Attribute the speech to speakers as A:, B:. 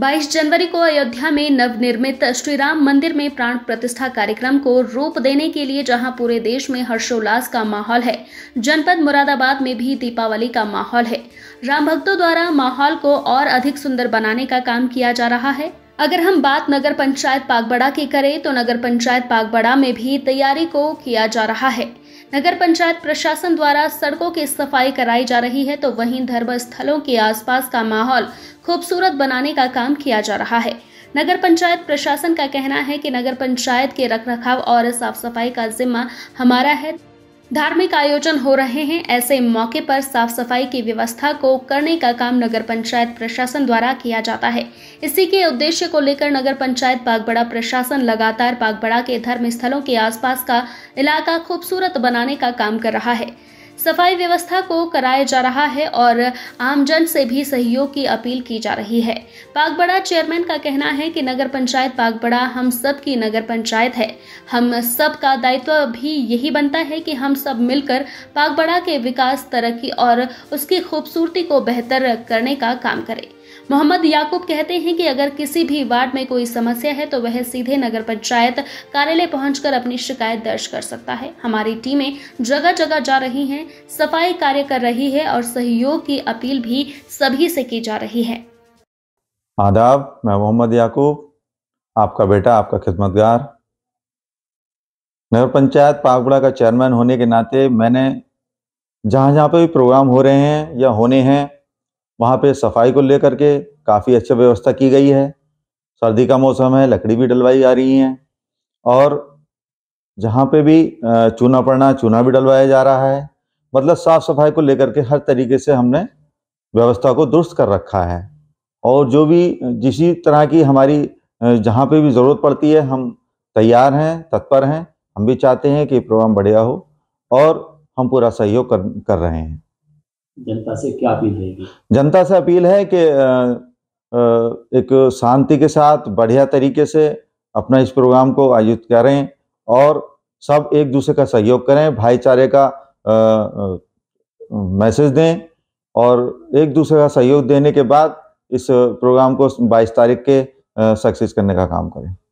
A: 22 जनवरी को अयोध्या में नवनिर्मित श्री राम मंदिर में प्राण प्रतिष्ठा कार्यक्रम को रूप देने के लिए जहां पूरे देश में हर्षोल्लास का माहौल है जनपद मुरादाबाद में भी दीपावली का माहौल है राम भक्तों द्वारा माहौल को और अधिक सुंदर बनाने का काम किया जा रहा है अगर हम बात नगर पंचायत पागबड़ा की करें तो नगर पंचायत पागबड़ा में भी तैयारी को किया जा रहा है नगर पंचायत प्रशासन द्वारा सड़कों की सफाई कराई जा रही है तो वहीं धर्म स्थलों के आसपास का माहौल खूबसूरत बनाने का काम किया जा रहा है नगर पंचायत प्रशासन का कहना है कि नगर पंचायत के रखरखाव और साफ सफाई का जिम्मा हमारा है धार्मिक आयोजन हो रहे हैं ऐसे मौके पर साफ सफाई की व्यवस्था को करने का काम नगर पंचायत प्रशासन द्वारा किया जाता है इसी के उद्देश्य को लेकर नगर पंचायत बागबड़ा प्रशासन लगातार बागबड़ा के धर्म स्थलों के आसपास का इलाका खूबसूरत बनाने का काम कर रहा है सफाई व्यवस्था को कराया जा रहा है और आमजन से भी सहयोग की अपील की जा रही है बागबड़ा चेयरमैन का कहना है कि नगर पंचायत बागबड़ा हम सब की नगर पंचायत है हम सब का दायित्व भी यही बनता है कि हम सब मिलकर बागबड़ा के विकास तरक्की और उसकी खूबसूरती को बेहतर करने का काम करें मोहम्मद याकूब कहते हैं कि अगर किसी भी वार्ड में कोई समस्या है तो वह सीधे नगर पंचायत कार्यालय पहुंचकर अपनी शिकायत दर्ज कर सकता है हमारी टीमें जगह जगह जा रही हैं सफाई कार्य कर रही है और सहयोग की अपील भी सभी से की जा रही है
B: आदाब मैं मोहम्मद याकूब आपका बेटा आपका खिदमतगार नगर पंचायत पागुड़ा का चेयरमैन होने के नाते मैंने जहां जहाँ पे भी प्रोग्राम हो रहे हैं या होने हैं वहाँ पे सफाई को लेकर के काफ़ी अच्छी व्यवस्था की गई है सर्दी का मौसम है लकड़ी भी डलवाई जा रही हैं और जहाँ पे भी चूना पड़ना चूना भी डलवाया जा रहा है मतलब साफ़ सफाई को लेकर के हर तरीके से हमने व्यवस्था को दुरुस्त कर रखा है और जो भी जिस तरह की हमारी जहाँ पे भी ज़रूरत पड़ती है हम तैयार हैं तत्पर हैं हम भी चाहते हैं कि प्रोग्राम बढ़िया हो और हम पूरा सहयोग कर कर रहे हैं
A: जनता से क्या अपील
B: रहेगी जनता से अपील है कि एक शांति के साथ बढ़िया तरीके से अपना इस प्रोग्राम को आयोजित करें और सब एक दूसरे का सहयोग करें भाईचारे का मैसेज दें और एक दूसरे का सहयोग देने के बाद इस प्रोग्राम को 22 तारीख के सक्सेस करने का काम करें